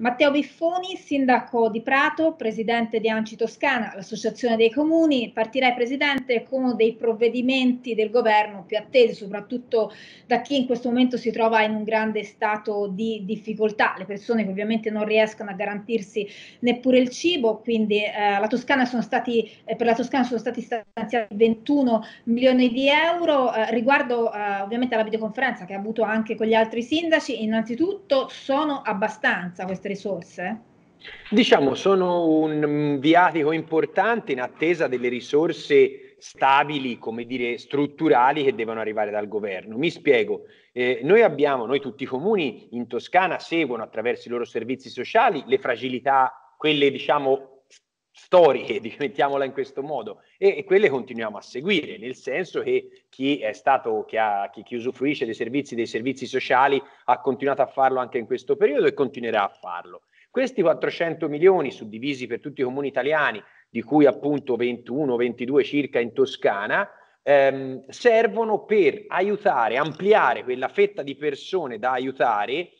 Matteo Biffoni, sindaco di Prato, presidente di Anci Toscana, l'associazione dei comuni, partirei presidente con uno dei provvedimenti del governo più attesi, soprattutto da chi in questo momento si trova in un grande stato di difficoltà, le persone che ovviamente non riescono a garantirsi neppure il cibo, quindi eh, stati, eh, per la Toscana sono stati stanziati 21 milioni di euro eh, riguardo eh, ovviamente alla videoconferenza che ha avuto anche con gli altri sindaci, innanzitutto sono abbastanza queste risorse? Diciamo, sono un mm, viatico importante in attesa delle risorse stabili, come dire, strutturali che devono arrivare dal governo. Mi spiego, eh, noi abbiamo, noi tutti i comuni in Toscana seguono attraverso i loro servizi sociali le fragilità, quelle diciamo storiche, mettiamola in questo modo, e, e, quelle continuiamo a seguire, nel senso che chi è stato, chi, ha, chi, chi usufruisce dei servizi, dei servizi sociali ha continuato a farlo anche in questo periodo e continuerà a farlo. Questi 400 milioni suddivisi per tutti i comuni italiani, di cui appunto 21, 22 circa in Toscana, ehm, servono per aiutare, ampliare quella fetta di persone da aiutare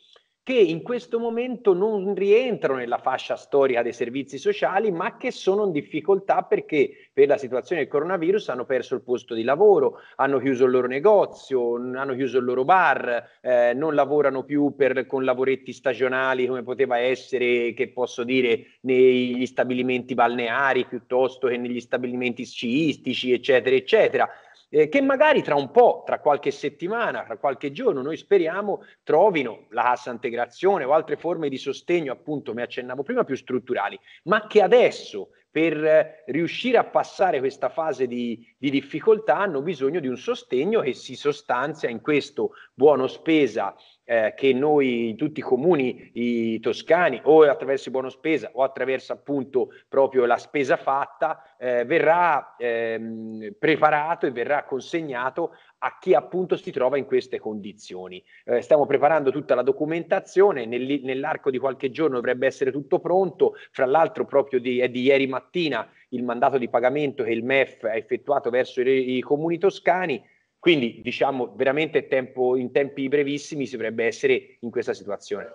che in questo momento non rientrano nella fascia storica dei servizi sociali, ma che sono in difficoltà perché per la situazione del coronavirus hanno perso il posto di lavoro, hanno chiuso il loro negozio, hanno chiuso il loro bar, eh, non lavorano più per, con lavoretti stagionali come poteva essere, che posso dire, negli stabilimenti balneari piuttosto che negli stabilimenti sciistici, eccetera, eccetera eh, che magari tra un po', tra qualche settimana, tra qualche giorno, noi speriamo trovino la cassa integrazione o altre forme di sostegno, appunto, mi accennavo prima, più strutturali, ma che adesso per eh, riuscire a passare questa fase di, di, difficoltà hanno bisogno di un sostegno che si sostanzia in questo buono spesa eh, che noi, tutti i comuni i toscani, o attraverso i bonospesa o attraverso appunto proprio la spesa fatta, eh, verrà ehm, preparato e verrà consegnato a chi appunto si trova in queste condizioni. Eh, stiamo preparando tutta la documentazione, nel, nell'arco di qualche giorno dovrebbe essere tutto pronto, fra l'altro proprio di, è di ieri mattina il mandato di pagamento che il MEF ha effettuato verso i, i comuni toscani, quindi diciamo veramente tempo, in tempi brevissimi si dovrebbe essere in questa situazione.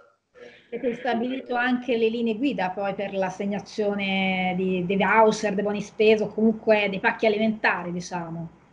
Avete stabilito anche le linee guida poi per l'assegnazione di, dei voucher, dei buoni spesa o comunque dei pacchi alimentari, diciamo.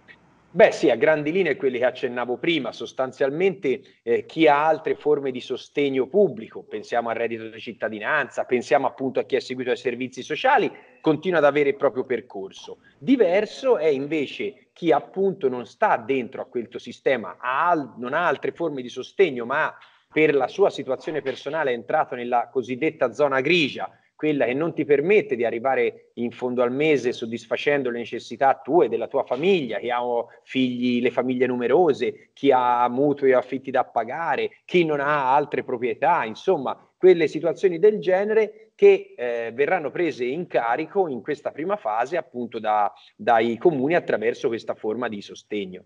Beh sì, a grandi linee quelle che accennavo prima, sostanzialmente eh, chi ha altre forme di sostegno pubblico, pensiamo al reddito di cittadinanza, pensiamo appunto a chi è seguito ai servizi sociali, continua ad avere il proprio percorso. Diverso è invece chi appunto non sta dentro a quel tuo sistema, ha al- non ha altre forme di sostegno, ma per la sua situazione personale è entrato nella cosiddetta zona grigia, quella che non ti permette di arrivare in fondo al mese soddisfacendo le necessità tue, della tua famiglia, chi ha oh, figli, le famiglie numerose, chi ha mutui o affitti da pagare, chi non ha altre proprietà, insomma, quelle situazioni del genere che eh, verranno prese in carico in questa prima fase appunto da, dai comuni attraverso questa forma di sostegno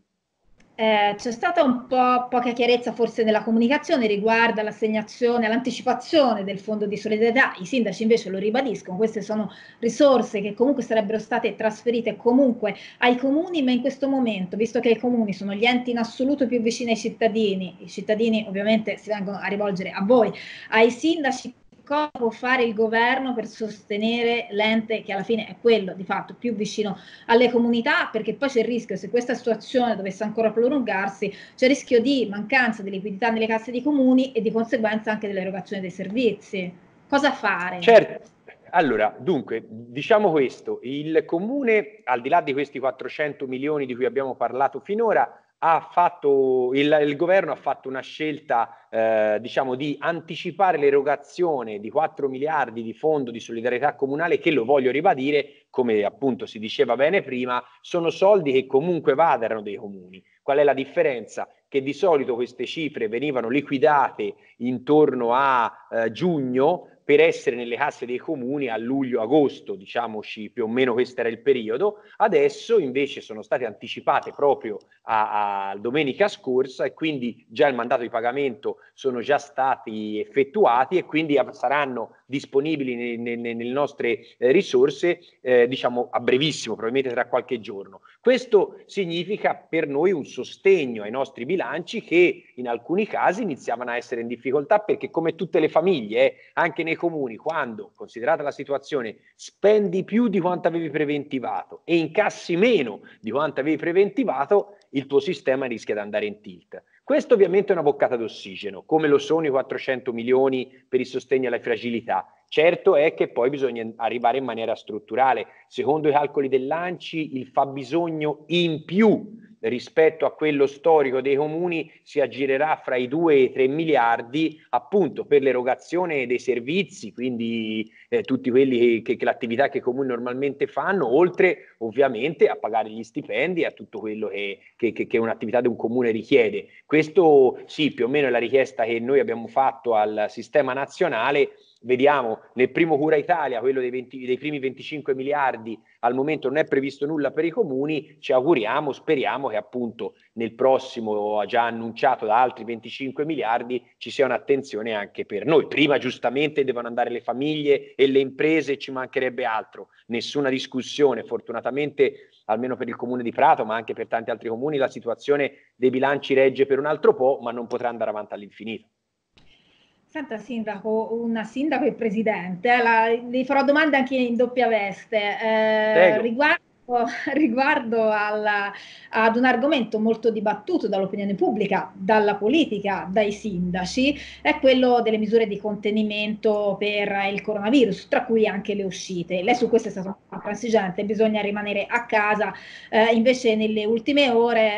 eh, c'è stata un po' poca chiarezza forse nella comunicazione riguardo all'assegnazione, all'anticipazione del fondo di solidarietà. I sindaci invece lo ribadiscono, queste sono risorse che comunque sarebbero state trasferite comunque ai comuni, ma in questo momento, visto che i comuni sono gli enti in assoluto più vicini ai cittadini, i cittadini ovviamente si vengono a rivolgere a voi, ai sindaci cosa può fare il governo per sostenere l'ente che alla fine è quello di fatto più vicino alle comunità, perché poi c'è il rischio, se questa situazione dovesse ancora prolungarsi, c'è il rischio di mancanza di liquidità nelle casse dei comuni e di conseguenza anche dell'erogazione dei servizi. Cosa fare? Certo. Allora, dunque, diciamo questo, il comune, al di là di questi 400 milioni di cui abbiamo parlato finora, ha fatto, il, il, governo ha fatto una scelta eh, diciamo di anticipare l'erogazione di 4 miliardi di fondo di solidarietà comunale che lo voglio ribadire, come appunto si diceva bene prima, sono soldi che comunque vadano dei comuni. Qual è la differenza? Che di solito queste cifre venivano liquidate intorno a eh, giugno, per essere nelle casse dei comuni a luglio-agosto, diciamoci più o meno questo era il periodo, adesso invece sono state anticipate proprio a, a, domenica scorsa e quindi già il mandato di pagamento sono già stati effettuati e quindi saranno disponibili ne, ne, nelle nostre eh, risorse, eh, diciamo a brevissimo, probabilmente tra qualche giorno. Questo significa per noi un sostegno ai nostri bilanci che in alcuni casi iniziavano a essere in difficoltà perché come tutte le famiglie, eh, anche nei comuni, quando, considerata la situazione, spendi più di quanto avevi preventivato e incassi meno di quanto avevi preventivato, il tuo sistema rischia di andare in tilt. Questo ovviamente è una boccata d'ossigeno, come lo sono i 400 milioni per il sostegno alle fragilità. Certo è che poi bisogna arrivare in maniera strutturale. Secondo i calcoli dell'ANCI, il fabbisogno in più rispetto a quello storico dei comuni si aggirerà fra i 2 e i 3 miliardi appunto per l'erogazione dei servizi, quindi eh, tutti quelli che, che l'attività che i comuni normalmente fanno, oltre ovviamente a pagare gli stipendi e a tutto quello che, che, che un'attività di un comune richiede. Questo sì, più o meno è la richiesta che noi abbiamo fatto al sistema nazionale vediamo nel primo Cura Italia, quello dei, 20, dei, primi 25 miliardi, al momento non è previsto nulla per i comuni, ci auguriamo, speriamo che appunto nel prossimo, già annunciato da altri 25 miliardi, ci sia un'attenzione anche per noi. Prima giustamente devono andare le famiglie e le imprese, ci mancherebbe altro, nessuna discussione, fortunatamente almeno per il comune di Prato, ma anche per tanti altri comuni, la situazione dei bilanci regge per un altro po', ma non potrà andare avanti all'infinito. Senta Sindaco, una sindaco e presidente, la, le farò domande anche in doppia veste. Eh, riguardo riguardo alla, ad un argomento molto dibattuto dall'opinione pubblica, dalla politica, dai sindaci, è quello delle misure di contenimento per il coronavirus, tra cui anche le uscite. Lei su questo è stata transigente, bisogna rimanere a casa, eh, invece nelle ultime ore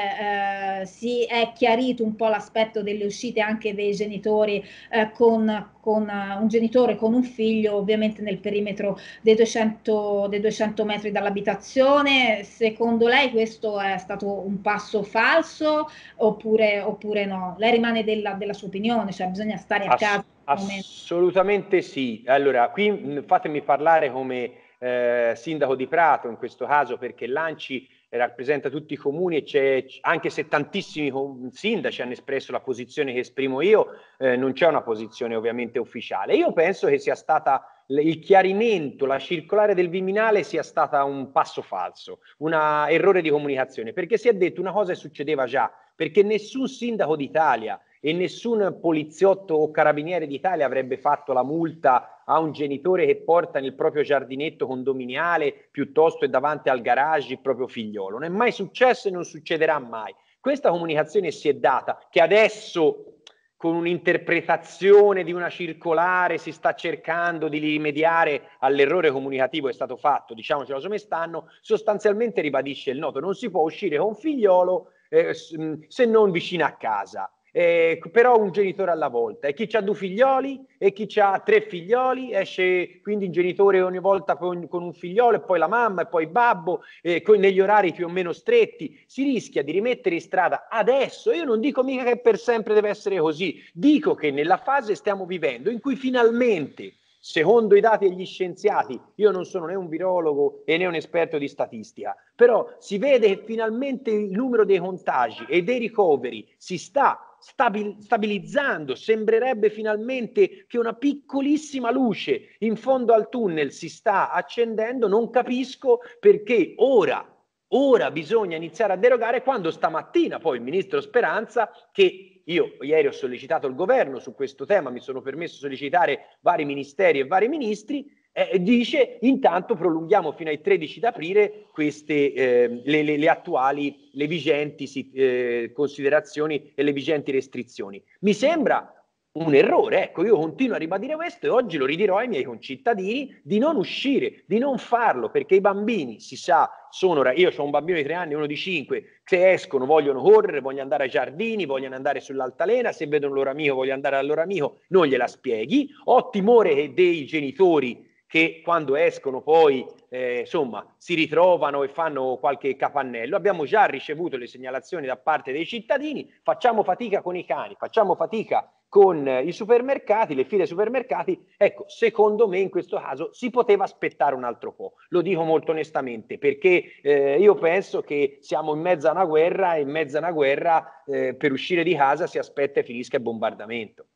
eh, si è chiarito un po' l'aspetto delle uscite anche dei genitori eh, con con eh, un genitore con un figlio, ovviamente nel perimetro dei 200, dei 200 metri dall'abitazione Commissione, secondo lei questo è stato un passo falso oppure, oppure no? Lei rimane della, della, sua opinione, cioè bisogna stare a Ass- casa. Assolutamente sì. Allora, qui mm, fatemi parlare come eh, sindaco di Prato in questo caso perché l'ANCI rappresenta tutti i comuni e c'è, anche se tantissimi sindaci hanno espresso la posizione che esprimo io, eh, non c'è una posizione ovviamente ufficiale. Io penso che sia stata il chiarimento, la circolare del Viminale sia stata un passo falso, un errore di comunicazione, perché si è detto una cosa che succedeva già, perché nessun sindaco d'Italia e nessun poliziotto o carabiniere d'Italia avrebbe fatto la multa a un genitore che porta nel proprio giardinetto condominiale piuttosto che davanti al garage il proprio figliolo. Non è mai successo e non succederà mai. Questa comunicazione si è data che adesso con un'interpretazione di una circolare si sta cercando di rimediare all'errore comunicativo che è stato fatto, diciamocelo come stanno, sostanzialmente ribadisce il noto, non si può uscire con figliolo eh, se non vicino a casa eh, però un genitore alla volta. E chi ha due figlioli e chi ha tre figlioli, esce quindi il genitore ogni volta con, con, un figliolo e poi la mamma e poi il babbo, eh, con, negli orari più o meno stretti, si rischia di rimettere in strada adesso. Io non dico mica che per sempre deve essere così, dico che nella fase stiamo vivendo in cui finalmente Secondo i dati degli scienziati, io non sono né un virologo né un esperto di statistica, però si vede che finalmente il numero dei contagi e dei ricoveri si sta stabilizzando, sembrerebbe finalmente che una piccolissima luce in fondo al tunnel si sta accendendo, non capisco perché ora, ora bisogna iniziare a derogare quando stamattina poi il ministro Speranza, che io ieri ho sollecitato il governo su questo tema, mi sono permesso di sollecitare vari ministeri e vari ministri, eh, dice intanto prolunghiamo fino ai 13 d'aprile queste, eh, le, le, le, attuali, le vigenti eh, considerazioni e le vigenti restrizioni. Mi sembra un errore. Ecco, io continuo a ribadire questo e oggi lo ridirò ai miei concittadini di non uscire, di non farlo, perché i bambini, si sa, sono, io ho un bambino di tre anni, uno di cinque, se escono vogliono correre, vogliono andare ai giardini, vogliono andare sull'altalena, se vedono il loro amico vogliono andare al loro amico, non gliela spieghi. Ho timore dei genitori che quando escono poi eh, insomma si ritrovano e fanno qualche capannello. Abbiamo già ricevuto le segnalazioni da parte dei cittadini, facciamo fatica con i cani, facciamo fatica con i supermercati, le file supermercati, ecco, secondo me in questo caso si poteva aspettare un altro po', lo dico molto onestamente, perché eh, io penso che siamo in mezzo a una guerra e in mezzo a una guerra eh, per uscire di casa si aspetta e finisca il bombardamento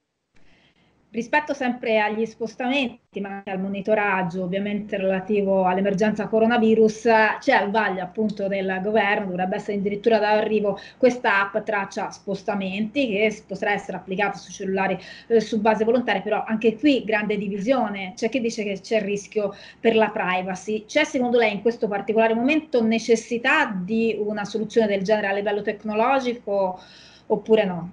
rispetto sempre agli spostamenti, ma anche al monitoraggio ovviamente relativo all'emergenza coronavirus, c'è il vaglio appunto del governo, dovrebbe essere addirittura d'arrivo questa app traccia spostamenti che potrà essere applicata su cellulari eh, su base volontaria, però anche qui grande divisione, c'è chi dice che c'è il rischio per la privacy, c'è secondo lei in questo particolare momento necessità di una soluzione del genere a livello tecnologico oppure no?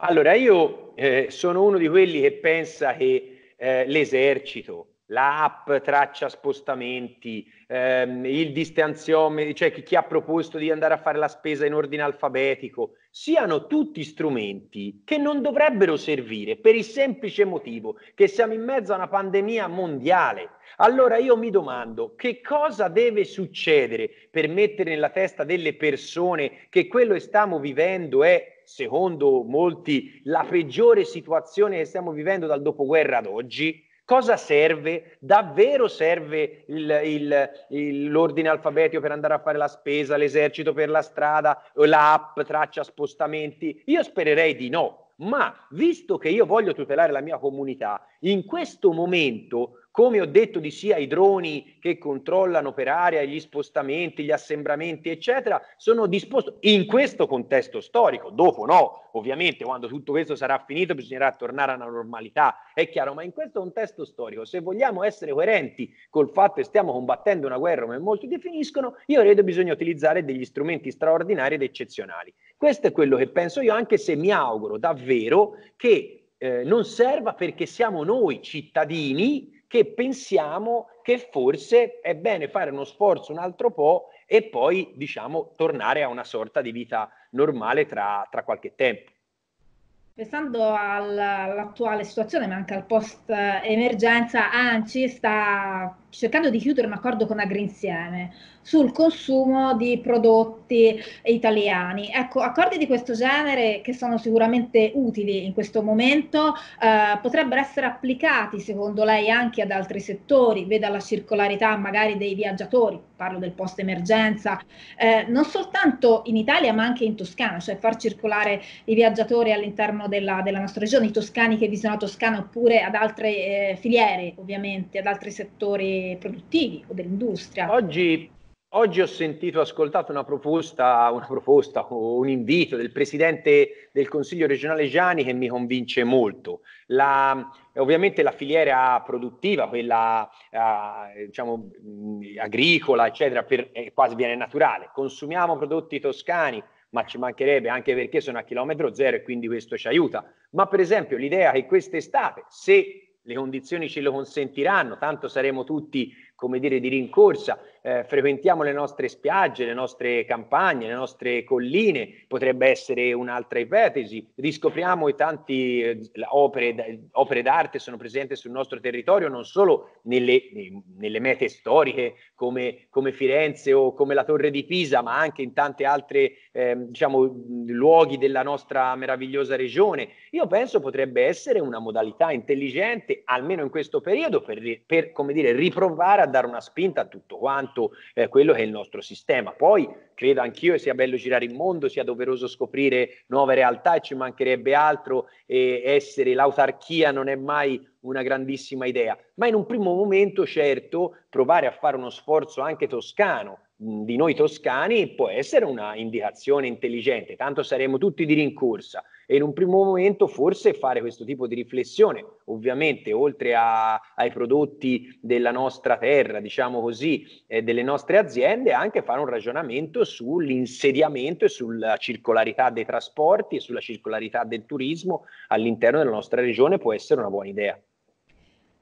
Allora, io eh, sono uno di quelli che pensa che eh, l'esercito, l'app traccia spostamenti, ehm, il distanziometro, cioè chi, chi ha proposto di andare a fare la spesa in ordine alfabetico, siano tutti strumenti che non dovrebbero servire per il semplice motivo che siamo in mezzo a una pandemia mondiale. Allora io mi domando che cosa deve succedere per mettere nella testa delle persone che quello che stiamo vivendo è secondo molti, la peggiore situazione che stiamo vivendo dal dopoguerra ad oggi, Cosa serve? Davvero serve il, il, il, l'ordine alfabetico per andare a fare la spesa, l'esercito per la strada, l'app traccia spostamenti? Io spererei di no, ma visto che io voglio tutelare la mia comunità, in questo momento come ho detto di sì ai droni che controllano per aria gli spostamenti, gli assembramenti, eccetera, sono disposto in questo contesto storico, dopo no, ovviamente quando tutto questo sarà finito bisognerà tornare alla normalità, è chiaro, ma in questo contesto storico, se vogliamo essere coerenti col fatto che stiamo combattendo una guerra come molti definiscono, io credo bisogna utilizzare degli strumenti straordinari ed eccezionali. Questo è quello che penso io, anche se mi auguro davvero che eh, non serva perché siamo noi cittadini che pensiamo che forse è bene fare uno sforzo un altro po' e poi, diciamo, tornare a una sorta di vita normale tra, tra qualche tempo. Pensando all'attuale situazione, ma anche al post-emergenza, ANCI sta cercando di chiudere un accordo con Agrinsieme sul consumo di prodotti italiani. Ecco, accordi di questo genere che sono sicuramente utili in questo momento eh, potrebbero essere applicati secondo lei anche ad altri settori, veda la circolarità magari dei viaggiatori, parlo del post emergenza, eh, non soltanto in Italia ma anche in Toscana, cioè far circolare i viaggiatori all'interno della, della nostra regione, i toscani che visitano Toscana oppure ad altre eh, filiere ovviamente, ad altri settori produttivi o dell'industria. Oggi, oggi ho sentito, ho ascoltato una proposta, una proposta, o un invito del Presidente del Consiglio regionale Gianni che mi convince molto. La, ovviamente la filiera produttiva, quella eh, diciamo, agricola, eccetera, per, eh, quasi viene naturale. Consumiamo prodotti toscani, ma ci mancherebbe anche perché sono a chilometro zero e quindi questo ci aiuta. Ma per esempio l'idea che quest'estate, se le condizioni ce lo consentiranno, tanto saremo tutti, come dire, di rincorsa, eh, frequentiamo le nostre spiagge, le nostre campagne, le nostre colline, potrebbe essere un'altra ipotesi, riscopriamo i tanti eh, opere, opere, d'arte sono presenti sul nostro territorio, non solo nelle, nelle mete storiche come, come, Firenze o come la Torre di Pisa, ma anche in tante altre eh, diciamo, luoghi della nostra meravigliosa regione. Io penso potrebbe essere una modalità intelligente, almeno in questo periodo, per, per come dire, riprovare a dare una spinta a tutto quanto quanto eh, quello che è il nostro sistema. Poi credo anch'io che sia bello girare il mondo, sia doveroso scoprire nuove realtà e ci mancherebbe altro e essere l'autarchia non è mai una grandissima idea, ma in un primo momento certo provare a fare uno sforzo anche toscano di noi toscani può essere una indicazione intelligente, tanto saremo tutti di rincorsa e in un primo momento forse fare questo tipo di riflessione, ovviamente oltre a, ai prodotti della nostra terra, diciamo così, eh, delle nostre aziende, anche fare un ragionamento sull'insediamento e sulla circolarità dei trasporti e sulla circolarità del turismo all'interno della nostra regione può essere una buona idea.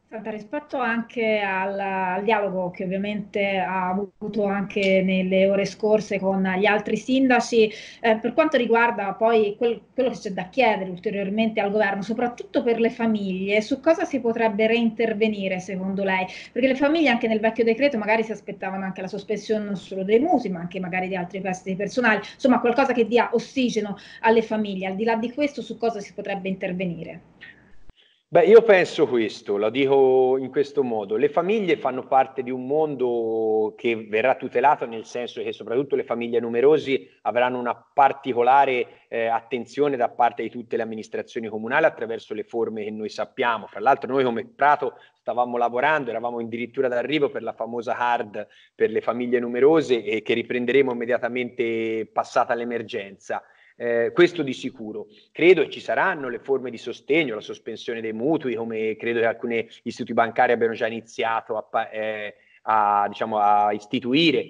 Salta, rispetto anche al, al, dialogo che ovviamente ha avuto anche nelle ore scorse con gli altri sindaci, eh, per quanto riguarda poi quel, quello che c'è da chiedere ulteriormente al governo, soprattutto per le famiglie, su cosa si potrebbe reintervenire secondo lei? Perché le famiglie anche nel vecchio decreto magari si aspettavano anche la sospensione non solo dei musi, ma anche magari di altri prestiti personali, insomma qualcosa che dia ossigeno alle famiglie. Al di là di questo, su cosa si potrebbe intervenire? Beh, io penso questo, lo dico in questo modo. Le famiglie fanno parte di un mondo che verrà tutelato nel senso che soprattutto le famiglie numerose avranno una particolare eh, attenzione da parte di tutte le amministrazioni comunali attraverso le forme che noi sappiamo. Fra l'altro noi come Prato stavamo lavorando, eravamo addirittura d'arrivo per la famosa hard per le famiglie numerose e che riprenderemo immediatamente passata l'emergenza. Eh, questo di sicuro. Credo che ci saranno le forme di sostegno, la sospensione dei mutui, come credo che alcuni istituti bancari abbiano già iniziato a, eh, a, diciamo, a istituire.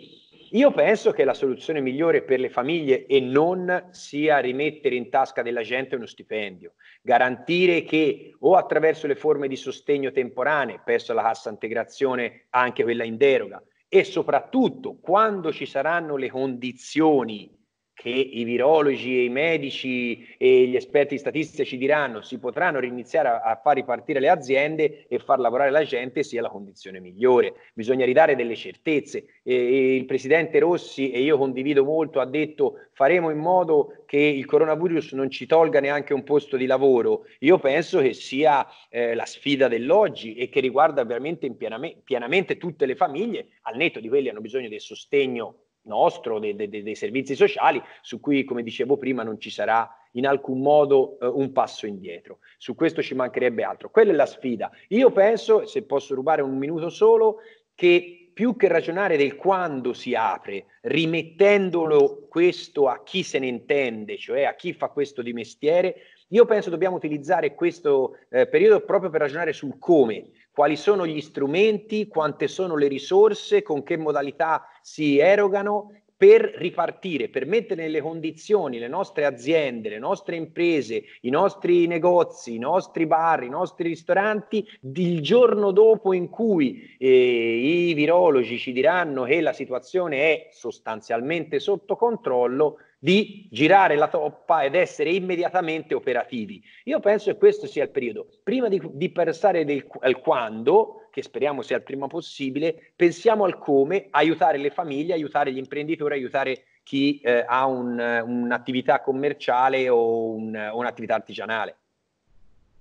Io penso che la soluzione migliore per le famiglie e non sia rimettere in tasca della gente uno stipendio, garantire che o attraverso le forme di sostegno temporanee, penso alla cassa integrazione, anche quella in deroga, e soprattutto quando ci saranno le condizioni che i virologi e i medici e gli esperti statistici diranno si potranno riniziare a, a, far ripartire le aziende e far lavorare la gente sia la condizione migliore. Bisogna ridare delle certezze. E il presidente Rossi, e io condivido molto, ha detto faremo in modo che il coronavirus non ci tolga neanche un posto di lavoro. Io penso che sia eh, la sfida dell'oggi e che riguarda veramente pienamente, pianamente tutte le famiglie, al netto di quelli che hanno bisogno del sostegno nostro, de, de, de, dei servizi sociali, su cui, come dicevo prima, non ci sarà in alcun modo eh, un passo indietro. Su questo ci mancherebbe altro. Quella è la sfida. Io penso, se posso rubare un minuto solo, che più che ragionare del quando si apre, rimettendolo questo a chi se ne intende, cioè a chi fa questo di mestiere, io penso dobbiamo utilizzare questo eh, periodo proprio per ragionare sul come, quali sono gli strumenti, quante sono le risorse, con che modalità si erogano per ripartire, per mettere nelle condizioni le nostre aziende, le nostre imprese, i nostri negozi, i nostri bar, i nostri ristoranti, il giorno dopo in cui eh, i virologi ci diranno che la situazione è sostanzialmente sotto controllo, di girare la toppa ed essere immediatamente operativi. Io penso che questo sia il periodo. Prima di, di pensare del, al quando, che speriamo sia il prima possibile, pensiamo al come aiutare le famiglie, aiutare gli imprenditori, aiutare chi eh, ha un, un'attività commerciale o un, un'attività artigianale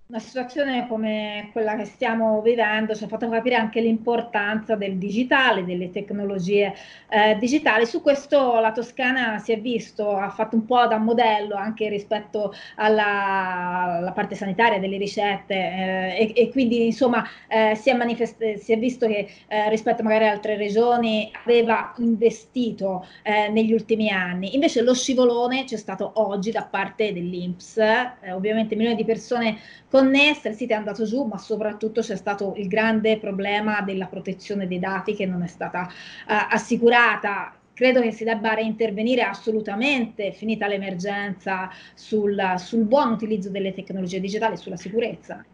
una situazione come quella che stiamo vivendo ci ha fatto capire anche l'importanza del digitale, delle tecnologie eh, digitali. Su questo la Toscana si è visto, ha fatto un po' da modello anche rispetto alla, alla parte sanitaria delle ricette eh, e, e, quindi insomma eh, si, è manifest- si, è visto che eh, rispetto magari ad altre regioni aveva investito eh, negli ultimi anni. Invece lo scivolone c'è stato oggi da parte dell'Inps, eh, ovviamente milioni di persone connessa, il sito è andato giù, ma soprattutto c'è stato il grande problema della protezione dei dati che non è stata uh, assicurata credo che si debba reintervenire assolutamente, finita l'emergenza, sul, sul, buon utilizzo delle tecnologie digitali, e sulla sicurezza.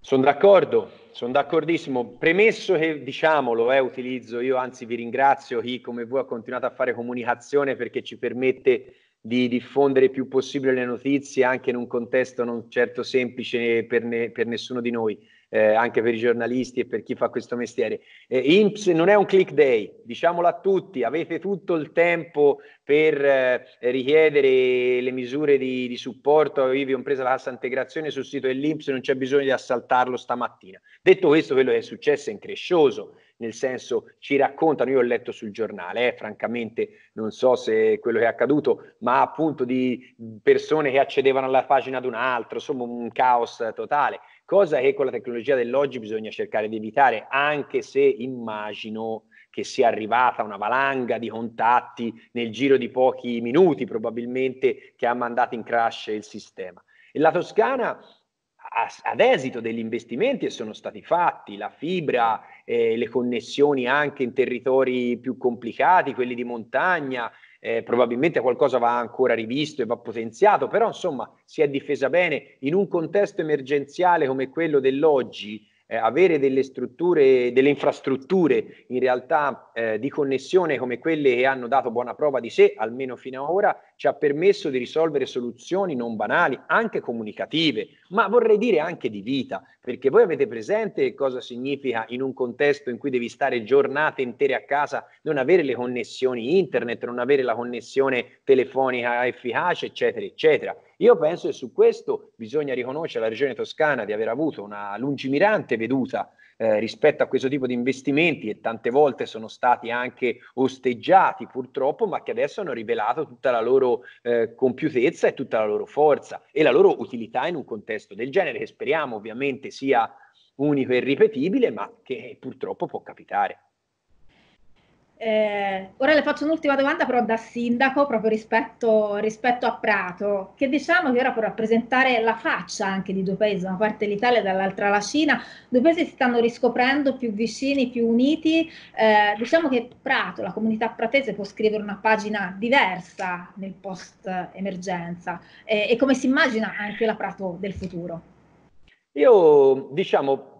Sono d'accordo, sono d'accordissimo. Premesso che diciamolo, eh, utilizzo io, anzi vi ringrazio chi come voi ha continuato a fare comunicazione perché ci permette di diffondere il più possibile le notizie anche in un contesto non certo semplice per, ne, per nessuno di noi, eh, anche per i giornalisti e per chi fa questo mestiere. Eh, IMSS non è un click day, diciamolo a tutti, avete tutto il tempo per eh, richiedere le misure di, di supporto, ivi compresa la cassa integrazione sul sito dell'IMSS, non c'è bisogno di assaltarlo stamattina. Detto questo, quello che è successo è increscioso nel senso ci raccontano, io ho letto sul giornale, eh, francamente non so se quello che è accaduto, ma appunto di persone che accedevano alla pagina ad un altro, insomma un caos totale, cosa che con la tecnologia dell'oggi bisogna cercare di evitare, anche se immagino che sia arrivata una valanga di contatti nel giro di pochi minuti probabilmente che ha mandato in crash il sistema. E la Toscana ad esito degli investimenti che sono stati fatti, la fibra eh, le connessioni anche in territori più complicati, quelli di montagna, eh, probabilmente qualcosa va ancora rivisto e va potenziato, però insomma si è difesa bene in un contesto emergenziale come quello dell'oggi, eh, avere delle strutture, delle infrastrutture in realtà eh, di connessione come quelle che hanno dato buona prova di sé, almeno fino ad ora, ci ha permesso di risolvere soluzioni non banali, anche comunicative, ma vorrei dire anche di vita, perché voi avete presente cosa significa in un contesto in cui devi stare giornate intere a casa, non avere le connessioni internet, non avere la connessione telefonica efficace, eccetera, eccetera. Io penso che su questo bisogna riconoscere alla Regione Toscana di aver avuto una lungimirante veduta eh, rispetto a questo tipo di investimenti e tante volte sono stati anche osteggiati purtroppo, ma che adesso hanno rivelato tutta la loro eh, compiutezza e tutta la loro forza e la loro utilità in un contesto del genere che speriamo ovviamente sia unico e ripetibile, ma che purtroppo può capitare. Eh, ora le faccio un'ultima domanda però da sindaco proprio rispetto, rispetto, a Prato, che diciamo che ora può rappresentare la faccia anche di due paesi, da una parte l'Italia e dall'altra la Cina, due paesi si stanno riscoprendo più vicini, più uniti, eh, diciamo che Prato, la comunità pratese può scrivere una pagina diversa nel post emergenza eh, e come si immagina anche la Prato del futuro. Io diciamo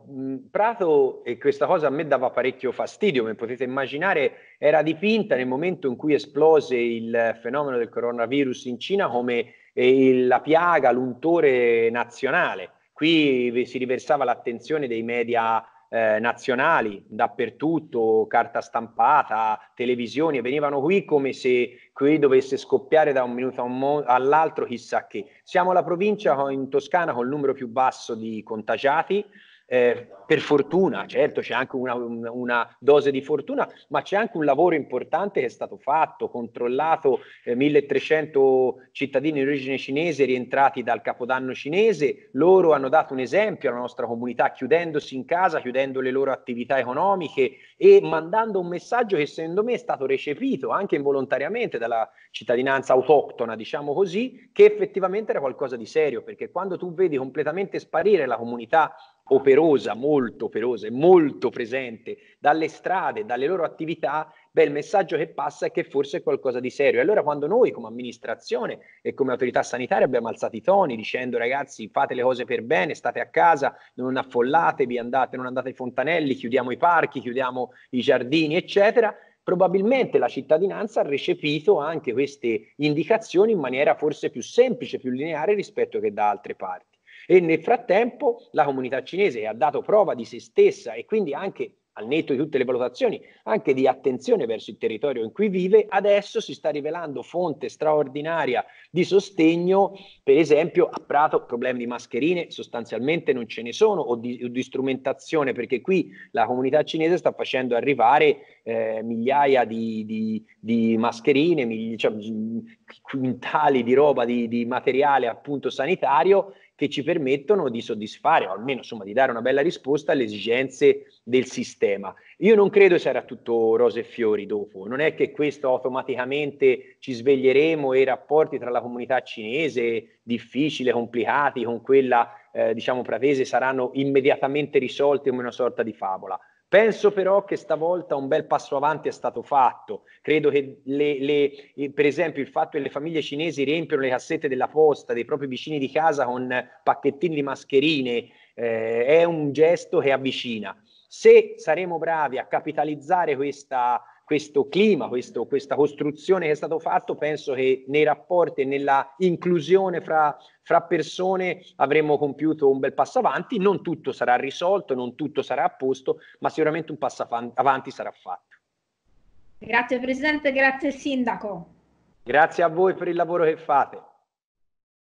Prato, e questa cosa a me dava parecchio fastidio, come potete immaginare, era dipinta nel momento in cui esplose il fenomeno del coronavirus in Cina come eh, la piaga, l'untore nazionale. Qui si riversava l'attenzione dei media eh, nazionali dappertutto, carta stampata, televisioni, venivano qui come se qui dovesse scoppiare da un minuto all'altro chissà che. Siamo la provincia in Toscana con il numero più basso di contagiati, eh, per fortuna, certo c'è anche una, una, dose di fortuna, ma c'è anche un lavoro importante che è stato fatto, controllato eh, 1300 cittadini di origine cinese rientrati dal Capodanno cinese, loro hanno dato un esempio alla nostra comunità chiudendosi in casa, chiudendo le loro attività economiche e mandando un messaggio che secondo me è stato recepito anche involontariamente dalla cittadinanza autoctona, diciamo così, che effettivamente era qualcosa di serio, perché quando tu vedi completamente sparire la comunità operosa, molto operosa e molto presente dalle strade, dalle loro attività, beh, il messaggio che passa è che forse è qualcosa di serio. E allora quando noi come amministrazione e come autorità sanitaria abbiamo alzato i toni dicendo ragazzi fate le cose per bene, state a casa, non affollatevi, andate, non andate ai fontanelli, chiudiamo i parchi, chiudiamo i giardini, eccetera, probabilmente la cittadinanza ha recepito anche queste indicazioni in maniera forse più semplice, più lineare rispetto che da altre parti. E nel frattempo la comunità cinese ha dato prova di se stessa e quindi anche al netto di tutte le valutazioni, anche di attenzione verso il territorio in cui vive, adesso si sta rivelando fonte straordinaria di sostegno, per esempio a Prato problemi di mascherine sostanzialmente non ce ne sono o di, o di strumentazione, perché qui la comunità cinese sta facendo arrivare eh, migliaia di, di, di mascherine, migli, cioè, quintali di roba, di materiale appunto sanitario che ci permettono di soddisfare o almeno insomma di dare una bella risposta alle esigenze del sistema. Io non credo sarà tutto rose e fiori dopo, non è che questo automaticamente ci sveglieremo e i rapporti tra la comunità cinese difficile, complicati con quella eh, diciamo pratese saranno immediatamente risolti come una sorta di favola. Penso però che stavolta un bel passo avanti è stato fatto. Credo che, le, le, per esempio, il fatto che le famiglie cinesi riempiono le cassette della posta dei propri vicini di casa con pacchettini di mascherine eh, è un gesto che avvicina. Se saremo bravi a capitalizzare questa questo clima, questo, questa costruzione che è stato fatto, penso che nei rapporti e nella inclusione fra, fra, persone avremmo compiuto un bel passo avanti, non tutto sarà risolto, non tutto sarà a posto, ma sicuramente un passo avanti sarà fatto. Grazie Presidente, grazie Sindaco. Grazie a voi per il lavoro che fate.